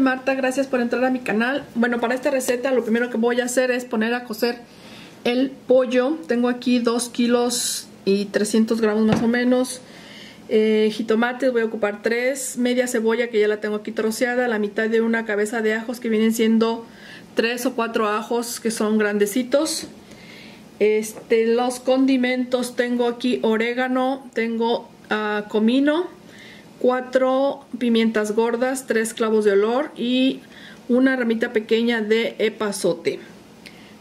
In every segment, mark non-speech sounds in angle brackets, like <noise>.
Marta, gracias por entrar a mi canal. Bueno, para esta receta lo primero que voy a hacer es poner a cocer el pollo. Tengo aquí 2 kilos y 300 gramos más o menos. Eh, jitomates voy a ocupar 3, media cebolla que ya la tengo aquí troceada, la mitad de una cabeza de ajos que vienen siendo 3 o 4 ajos que son grandecitos. Este, los condimentos tengo aquí orégano, tengo ah, comino, cuatro pimientas gordas, tres clavos de olor y una ramita pequeña de epazote.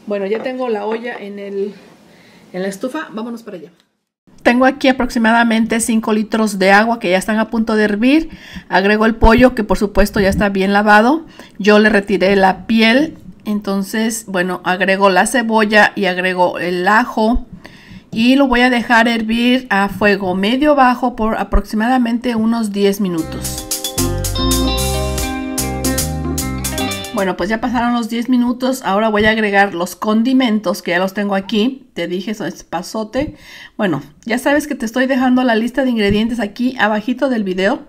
Bueno, ya tengo la olla en, el, en la estufa, vámonos para allá. Tengo aquí aproximadamente 5 litros de agua que ya están a punto de hervir. Agrego el pollo que por supuesto ya está bien lavado. Yo le retiré la piel. Entonces, bueno, agrego la cebolla y agrego el ajo y lo voy a dejar hervir a fuego medio bajo por aproximadamente unos 10 minutos. Bueno, pues ya pasaron los 10 minutos. Ahora voy a agregar los condimentos que ya los tengo aquí. Te dije, eso es pasote. Bueno, ya sabes que te estoy dejando la lista de ingredientes aquí abajito del video,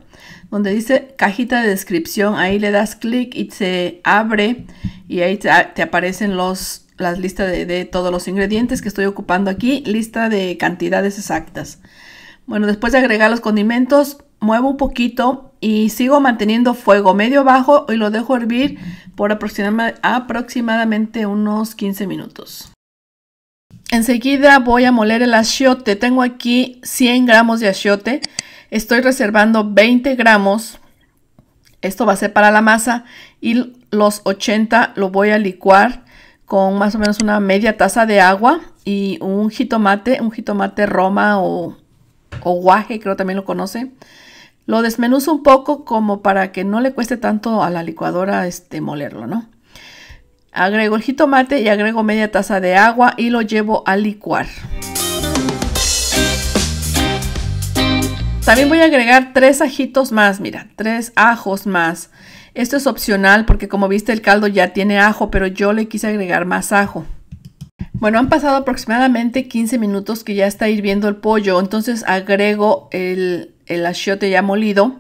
donde dice cajita de descripción. Ahí le das clic y se abre y ahí te aparecen los la lista de, todos los ingredientes que estoy ocupando aquí, lista de cantidades exactas. Bueno, después de agregar los condimentos, muevo un poquito y sigo manteniendo fuego medio bajo y lo dejo hervir por aproximadamente unos 15 minutos. Enseguida voy a moler el achiote. Tengo aquí 100 gramos de achiote. Estoy reservando 20 gramos. Esto va a ser para la masa y los 80 lo voy a licuar con más o menos una media taza de agua y un jitomate, un jitomate roma o, guaje, creo también lo conoce. Lo desmenuzo un poco como para que no le cueste tanto a la licuadora este, molerlo, ¿no? Agrego el jitomate y agrego media taza de agua y lo llevo a licuar. También voy a agregar tres ajitos más, mira, tres ajos más. Esto es opcional porque como viste el caldo ya tiene ajo, pero yo le quise agregar más ajo. Bueno, han pasado aproximadamente 15 minutos que ya está hirviendo el pollo, entonces agrego el, el achiote ya molido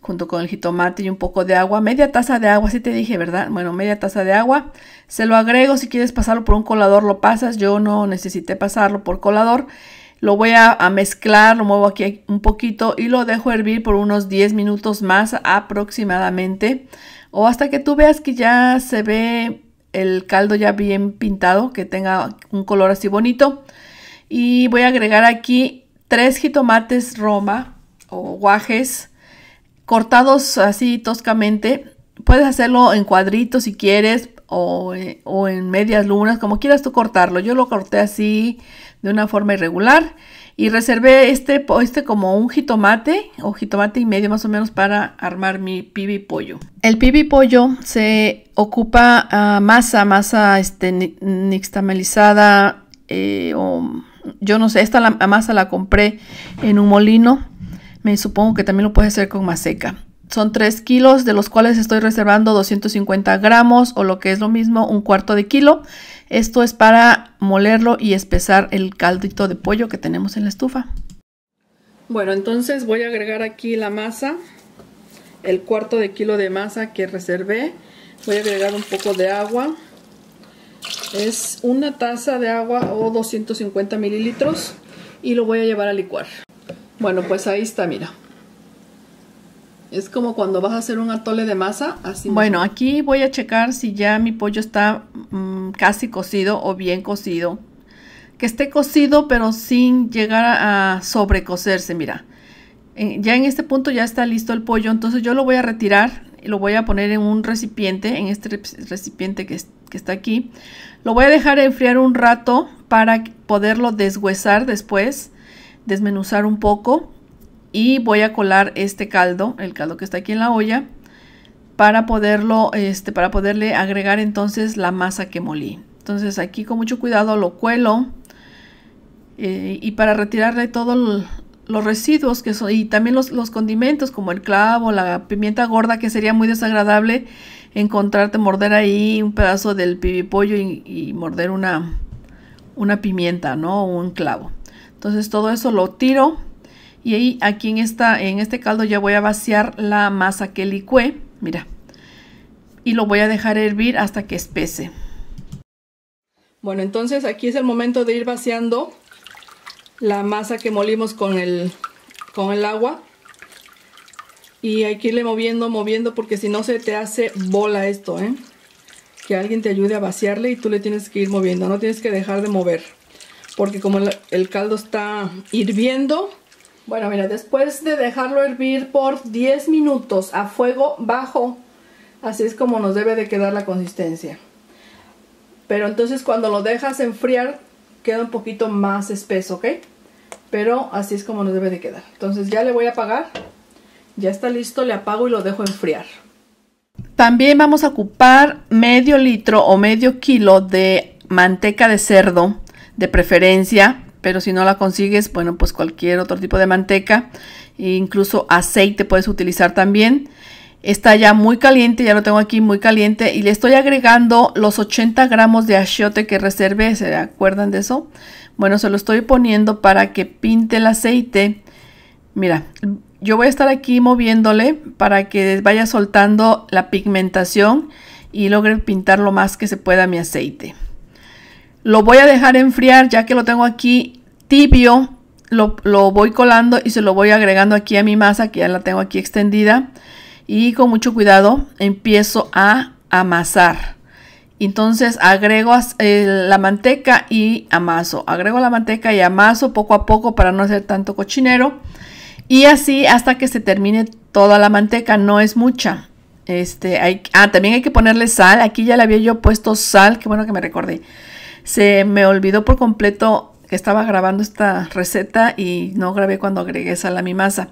junto con el jitomate y un poco de agua, media taza de agua, así te dije, ¿verdad? Bueno, media taza de agua. Se lo agrego, si quieres pasarlo por un colador lo pasas, yo no necesité pasarlo por colador. Lo voy a, mezclar, lo muevo aquí un poquito y lo dejo hervir por unos 10 minutos más aproximadamente o hasta que tú veas que ya se ve el caldo ya bien pintado, que tenga un color así bonito. Y voy a agregar aquí tres jitomates roma o guajes cortados así toscamente Puedes hacerlo en cuadritos si quieres eh, o, en medias lunas, como quieras tú cortarlo. Yo lo corté así de una forma irregular y reservé este, este como un jitomate o jitomate y medio más o menos para armar mi pibi pollo. El pibi pollo se ocupa a ah, masa, masa este, nixtamalizada eh, o yo no sé, esta la, masa la compré en un molino. Me supongo que también lo puedes hacer con maseca son 3 kilos, de los cuales estoy reservando 250 gramos o lo que es lo mismo, un cuarto de kilo. Esto es para molerlo y espesar el caldito de pollo que tenemos en la estufa. Bueno, entonces voy a agregar aquí la masa, el cuarto de kilo de masa que reservé. Voy a agregar un poco de agua. Es una taza de agua o 250 mililitros y lo voy a llevar a licuar. Bueno, pues ahí está, mira. Es como cuando vas a hacer un atole de masa, así. Bueno, aquí voy a checar si ya mi pollo está mm, casi cocido o bien cocido. Que esté cocido, pero sin llegar a, sobrecocerse, mira. Eh, ya en este punto ya está listo el pollo, entonces yo lo voy a retirar y lo voy a poner en un recipiente, en este recipiente que, que está aquí. Lo voy a dejar enfriar un rato para poderlo deshuesar después, desmenuzar un poco y voy a colar este caldo, el caldo que está aquí en la olla, para poderlo, este, para poderle agregar entonces la masa que molí. Entonces aquí con mucho cuidado lo cuelo eh, y para retirarle todos los residuos que y también los, condimentos como el clavo, la pimienta gorda que sería muy desagradable encontrarte morder ahí un pedazo del pibipollo y, morder una, una pimienta, ¿no? un clavo. Entonces todo eso lo tiro y ahí, aquí en, esta, en este caldo ya voy a vaciar la masa que licué. Mira. Y lo voy a dejar hervir hasta que espese. Bueno, entonces aquí es el momento de ir vaciando la masa que molimos con el, con el agua. Y hay que irle moviendo, moviendo, porque si no se te hace bola esto, ¿eh? Que alguien te ayude a vaciarle y tú le tienes que ir moviendo, no tienes que dejar de mover. Porque como el caldo está hirviendo, bueno, mira, después de dejarlo hervir por 10 minutos a fuego bajo, así es como nos debe de quedar la consistencia. Pero entonces cuando lo dejas enfriar, queda un poquito más espeso, ¿ok? Pero así es como nos debe de quedar. Entonces ya le voy a apagar. Ya está listo, le apago y lo dejo enfriar. También vamos a ocupar medio litro o medio kilo de manteca de cerdo, de preferencia pero si no la consigues, bueno, pues cualquier otro tipo de manteca, e incluso aceite puedes utilizar también. Está ya muy caliente, ya lo tengo aquí muy caliente y le estoy agregando los 80 gramos de achiote que reservé, ¿se acuerdan de eso? Bueno, se lo estoy poniendo para que pinte el aceite. Mira, yo voy a estar aquí moviéndole para que vaya soltando la pigmentación y logre pintar lo más que se pueda mi aceite. Lo voy a dejar enfriar ya que lo tengo aquí tibio. Lo, voy colando y se lo voy agregando aquí a mi masa que ya la tengo aquí extendida. Y con mucho cuidado empiezo a amasar. Entonces agrego eh, la manteca y amaso. Agrego la manteca y amaso poco a poco para no hacer tanto cochinero. Y así hasta que se termine toda la manteca. No es mucha. Este, ah, también hay que ponerle sal. Aquí ya le había yo puesto sal. Qué bueno que me recordé. Se me olvidó por completo que estaba grabando esta receta y no grabé cuando agregué sal a mi masa.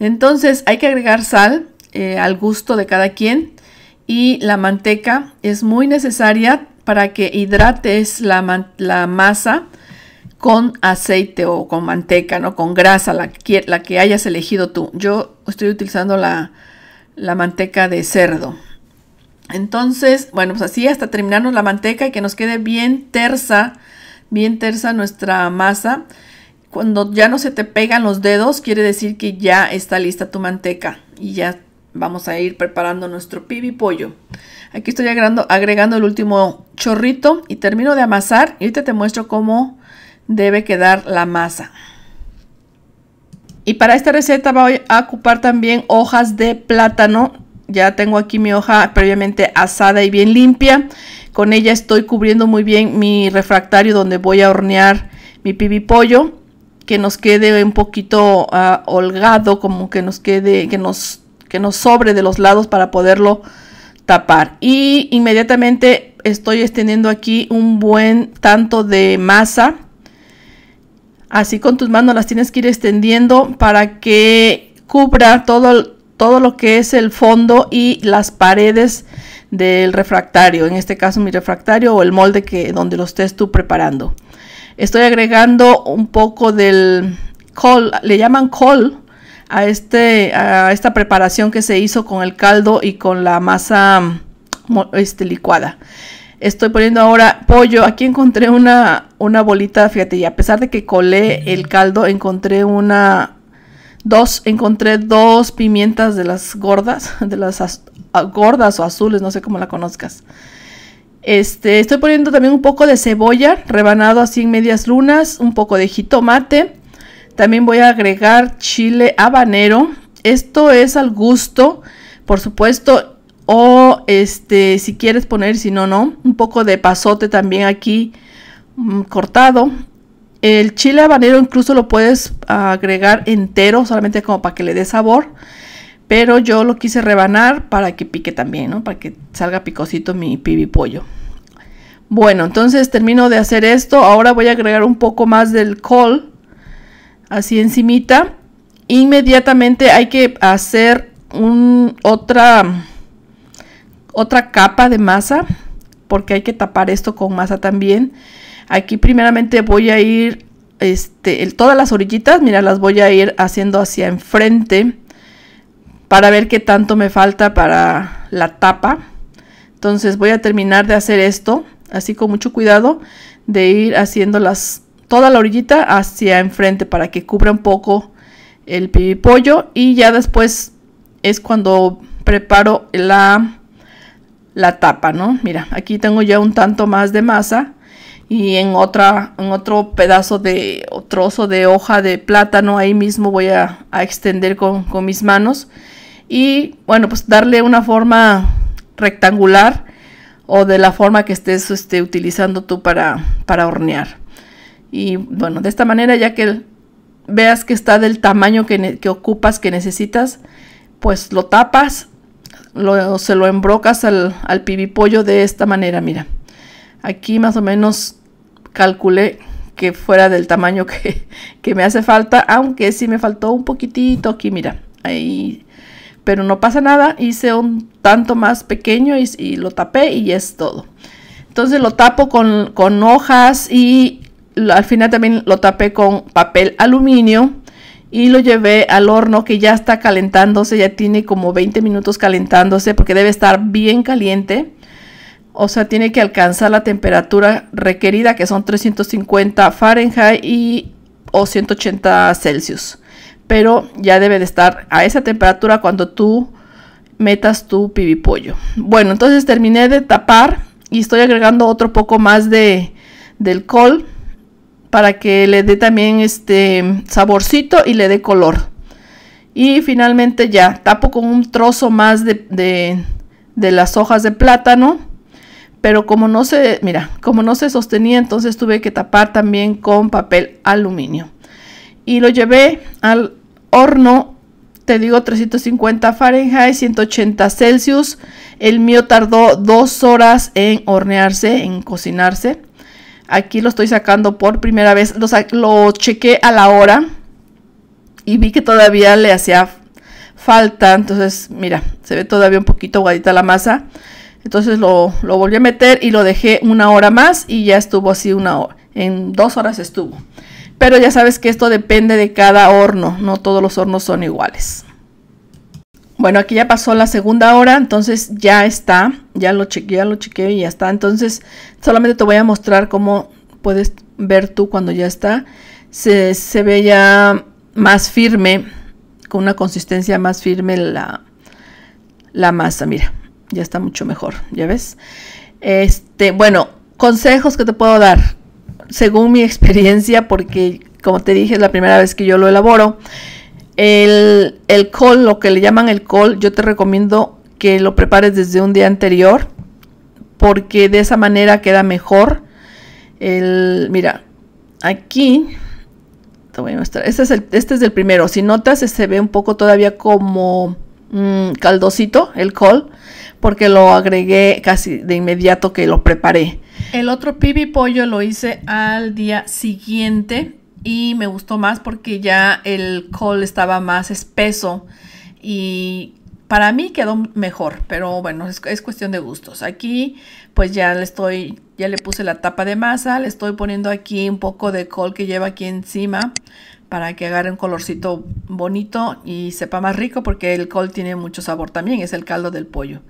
Entonces hay que agregar sal eh, al gusto de cada quien y la manteca es muy necesaria para que hidrates la, masa con aceite o con manteca, ¿no? Con grasa, la que, hayas elegido tú. Yo estoy utilizando la manteca de cerdo. Entonces, bueno, pues así hasta terminarnos la manteca y que nos quede bien tersa, bien tersa nuestra masa. Cuando ya no se te pegan los dedos, quiere decir que ya está lista tu manteca y ya vamos a ir preparando nuestro pibipollo. pollo. Aquí estoy agregando, agregando el último chorrito y termino de amasar y ahorita te muestro cómo debe quedar la masa. Y para esta receta voy a ocupar también hojas de plátano ya tengo aquí mi hoja previamente asada y bien limpia. Con ella estoy cubriendo muy bien mi refractario donde voy a hornear mi pibipollo. pollo. Que nos quede un poquito ah, holgado, como que nos quede, que nos, que nos sobre de los lados para poderlo tapar. Y inmediatamente estoy extendiendo aquí un buen tanto de masa. Así con tus manos las tienes que ir extendiendo para que cubra todo, todo lo que es el fondo y las paredes del refractario, en este caso mi refractario o el molde que, donde lo estés tú preparando. Estoy agregando un poco del col, le llaman col a, este, a esta preparación que se hizo con el caldo y con la masa este, licuada. Estoy poniendo ahora pollo. Aquí encontré una, una bolita, fíjate, y a pesar de que colé el caldo, encontré una Dos, encontré dos pimientas de las gordas, <laughs> de las ah, gordas o azules, no sé cómo la conozcas. Este, estoy poniendo también un poco de cebolla rebanado así en medias lunas, un poco de jitomate. También voy a agregar chile habanero. Esto es al gusto, por supuesto. O este, si quieres poner, si no, no. Un poco de pasote también aquí mm, cortado el chile habanero incluso lo puedes agregar entero, solamente como para que le dé sabor. Pero yo lo quise rebanar para que pique también, Para que salga picosito mi pibipollo. Bueno, entonces termino de hacer esto. Ahora voy a agregar un poco más del col. Así encimita. Inmediatamente hay que hacer un, otra, otra capa de masa. Porque hay que tapar esto con masa también. Aquí primeramente voy a ir, este, todas las orillitas, mira, las voy a ir haciendo hacia enfrente para ver qué tanto me falta para la tapa. Entonces voy a terminar de hacer esto, así con mucho cuidado, de ir haciendo las, toda la orillita hacia enfrente para que cubra un poco el pibipollo y ya después es cuando preparo la, la tapa, ¿no? Mira, aquí tengo ya un tanto más de masa y en, otra, en otro pedazo de trozo de hoja de plátano ahí mismo voy a, extender con, mis manos y bueno pues darle una forma rectangular o de la forma que estés este, utilizando tú para, para hornear y bueno de esta manera ya que veas que está del tamaño que, ocupas que necesitas pues lo tapas lo, se lo embrocas al, al pibipollo de esta manera mira Aquí más o menos calculé que fuera del tamaño <laughs> que, me hace falta, aunque sí me faltó un poquitito aquí, mira, ahí, pero no pasa nada, hice un tanto más pequeño y, lo tapé y es todo. Entonces lo tapo con, hojas y al final también lo tapé con papel aluminio y lo llevé al horno que ya está calentándose, ya tiene como 20 minutos calentándose porque debe estar bien caliente o sea, tiene que alcanzar la temperatura requerida, que son 350 Fahrenheit y, o 180 Celsius. Pero ya debe de estar a esa temperatura cuando tú metas tu pibipollo. Bueno, entonces terminé de tapar y estoy agregando otro poco más de, del col para que le dé también este saborcito y le dé color. Y finalmente ya tapo con un trozo más de, de las hojas de plátano pero como no se, mira, como no se sostenía, entonces tuve que tapar también con papel aluminio. Y lo llevé al horno, te digo 350 Fahrenheit, 180 Celsius. El mío tardó dos horas en hornearse, en cocinarse. Aquí lo estoy sacando por primera vez, lo, lo chequé a la hora y vi que todavía le hacía falta. Entonces, mira, se ve todavía un poquito guadita la masa. Entonces lo, volví a meter y lo dejé una hora más y ya estuvo así una hora. En dos horas estuvo. Pero ya sabes que esto depende de cada horno, no todos los hornos son iguales. Bueno, aquí ya pasó la segunda hora, entonces ya está, ya lo chequeé, ya lo chequeé y ya está. Entonces solamente te voy a mostrar cómo puedes ver tú cuando ya está. Se, se ve ya más firme, con una consistencia más firme la, la masa, mira ya está mucho mejor, ¿ya ves? Este, bueno, consejos que te puedo dar, según mi <laughs> experiencia, porque como te dije, es la primera vez que yo lo elaboro. El, col, lo que le llaman el col, yo te recomiendo que lo prepares desde un día anterior, porque de esa manera queda mejor. El, mira, aquí te voy a mostrar. Este es, este es el primero. Si notas, se ve un poco todavía como Mm, caldosito, el col, porque lo agregué casi de inmediato que lo preparé. El otro pibi pollo lo hice al día siguiente y me gustó más porque ya el col estaba más espeso y para mí quedó mejor, pero bueno, es, es, cuestión de gustos. Aquí pues ya le estoy, ya le puse la tapa de masa, le estoy poniendo aquí un poco de col que lleva aquí encima para que agarre un colorcito bonito y sepa más rico porque el col tiene mucho sabor también, es el caldo del pollo.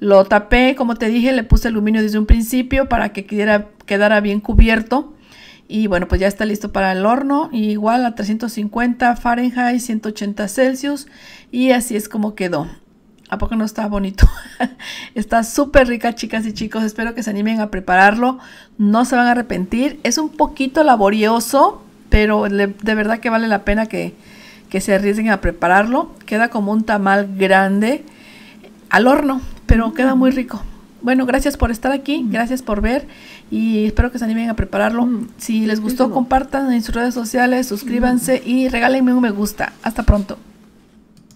Lo tapé, como te dije, le puse aluminio desde un principio para que quedara, quedara bien cubierto. Y bueno, pues ya está listo para el horno, igual a 350 Fahrenheit, 180 Celsius. Y así es como quedó. ¿A poco no está bonito? <laughs> está súper rica, chicas y chicos. Espero que se animen a prepararlo. No se van a arrepentir. Es un poquito laborioso pero de verdad que vale la pena que, se arriesguen a prepararlo. Queda como un tamal grande al horno, pero queda muy rico. Bueno, gracias por estar aquí, gracias por ver y espero que se animen a prepararlo. Si les gustó, compartan en sus redes sociales, suscríbanse y regálenme un me gusta. Hasta pronto.